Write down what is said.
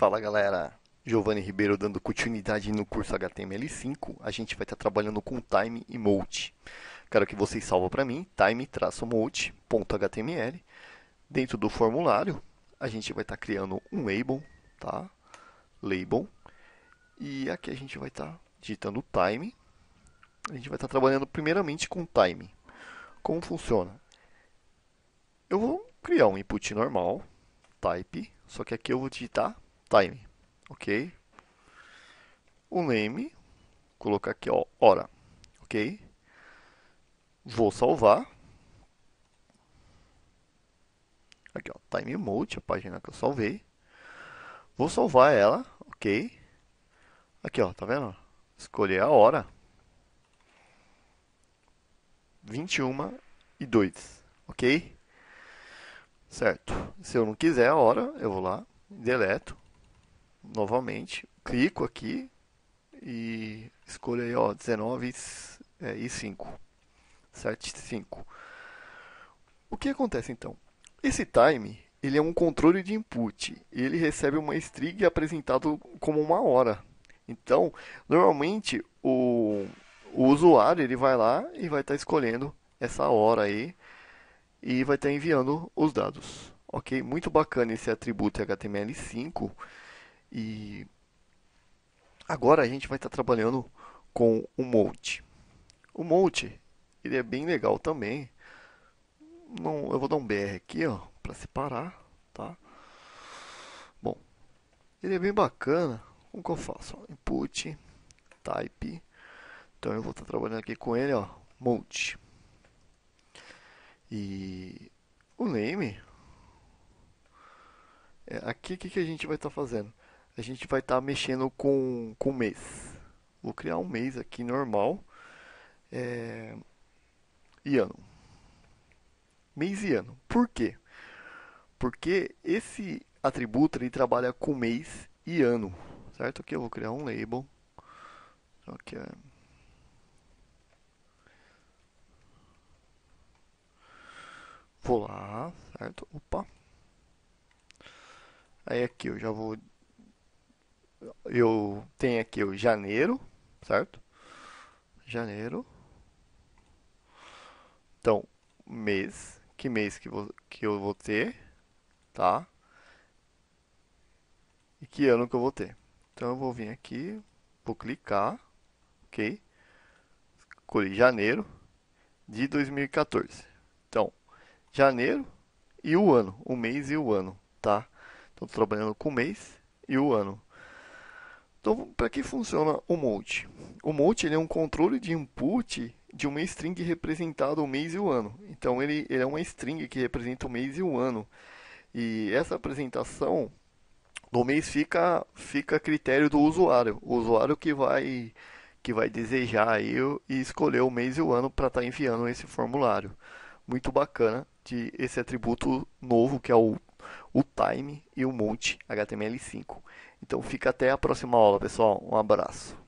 Fala galera, Giovanni Ribeiro dando continuidade no curso HTML5. A gente vai estar trabalhando com time e mode. Quero que vocês salvem para mim time-mode.html. Dentro do formulário, a gente vai estar criando um label, tá? Label. E aqui a gente vai estar digitando time. A gente vai estar trabalhando primeiramente com time. Como funciona? Eu vou criar um input normal, type, só que aqui eu vou digitar time, ok? O name, colocar aqui, ó, hora, ok? Vou salvar. Aqui, ó, time mode, a página que eu salvei. Vou salvar ela, ok? Aqui, ó, tá vendo? Escolher a hora. 21 e 2, ok? Certo. Se eu não quiser a hora, eu vou lá, deleto novamente, clico aqui e escolho aí, ó, 19 é, e 5, certo? 5. O que acontece então? Esse time, ele é um controle de input, ele recebe uma string apresentado como uma hora. Então, normalmente o, o usuário ele vai lá e vai estar tá escolhendo essa hora aí e vai estar tá enviando os dados. Ok, muito bacana esse atributo HTML5 e agora a gente vai estar tá trabalhando com o Mold. O Mold, ele é bem legal também. Não, eu vou dar um BR aqui, ó, para separar, tá? Bom, ele é bem bacana. Como que eu faço? input, type. Então eu vou estar tá trabalhando aqui com ele, ó, Mold. E o name, é aqui o que, que a gente vai estar tá fazendo? a gente vai estar tá mexendo com com mês. Vou criar um mês aqui normal é, e ano. Mês e ano. Por quê? Porque esse atributo ele trabalha com mês e ano, certo? Aqui eu vou criar um label. Então, aqui é Vou lá, certo? Opa. Aí aqui eu já vou eu tenho aqui o janeiro, certo? Janeiro. Então, mês, que mês que, vou, que eu vou ter, tá? E que ano que eu vou ter. Então eu vou vir aqui, vou clicar, ok? Escolhi janeiro de 2014. Então, janeiro e o ano, o mês e o ano, tá? Estou trabalhando com o mês e o ano. Então, para que funciona o Mote? O Mote ele é um controle de input de uma string representada o mês e o ano. Então, ele, ele é uma string que representa o mês e o ano. E essa apresentação do mês fica fica a critério do usuário, o usuário que vai que vai desejar aí e escolher o mês e o ano para estar tá enviando esse formulário. Muito bacana de esse atributo novo que é o o time e o monte HTML5. Então fica até a próxima aula, pessoal. Um abraço.